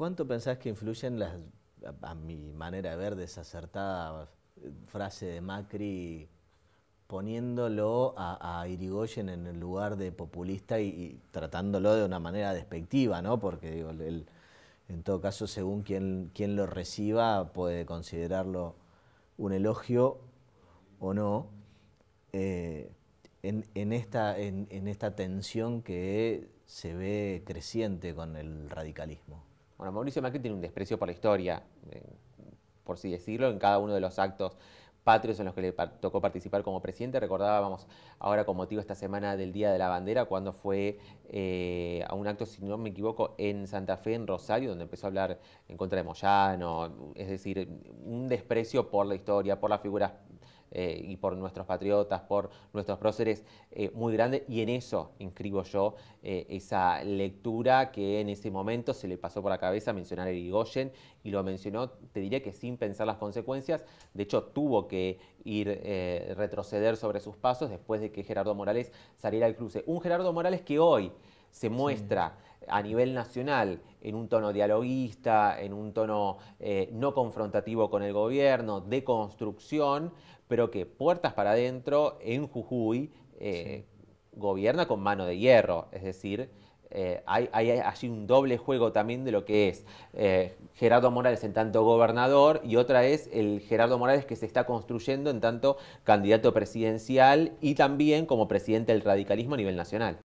¿Cuánto pensás que influyen las, a, mi manera de ver, desacertada eh, frase de Macri poniéndolo a, Irigoyen en el lugar de populista y, tratándolo de una manera despectiva, ¿no? Porque en todo caso, según quien, lo reciba, puede considerarlo un elogio o no. Eh, en esta tensión que se ve creciente con el radicalismo. Bueno, Mauricio Macri tiene un desprecio por la historia, eh, por así decirlo, en cada uno de los actos patrios en los que le tocó participar como presidente. Recordábamos ahora con motivo esta semana del Día de la Bandera, cuando fue eh, a un acto, si no me equivoco, en Santa Fe, en Rosario, donde empezó a hablar en contra de Moyano, es decir, un desprecio por la historia, por las figuras eh, y por nuestros patriotas, por nuestros próceres, eh, muy grande. Y en eso inscribo yo eh, esa lectura que en ese momento se le pasó por la cabeza mencionar a Goyen y lo mencionó, te diría que sin pensar las consecuencias. De hecho, tuvo que ir retroceder sobre sus pasos después de que Gerardo Morales saliera al cruce. Un Gerardo Morales que hoy se muestra a nivel nacional en un tono dialoguista, en un tono eh, no confrontativo con el gobierno, de construcción, pero que puertas para adentro en Jujuy eh, gobierna con mano de hierro, es decir, eh, hay, allí un doble juego también de lo que es Gerardo Morales en tanto gobernador y otra es el Gerardo Morales que se está construyendo en tanto candidato presidencial y también como presidente del radicalismo a nivel nacional.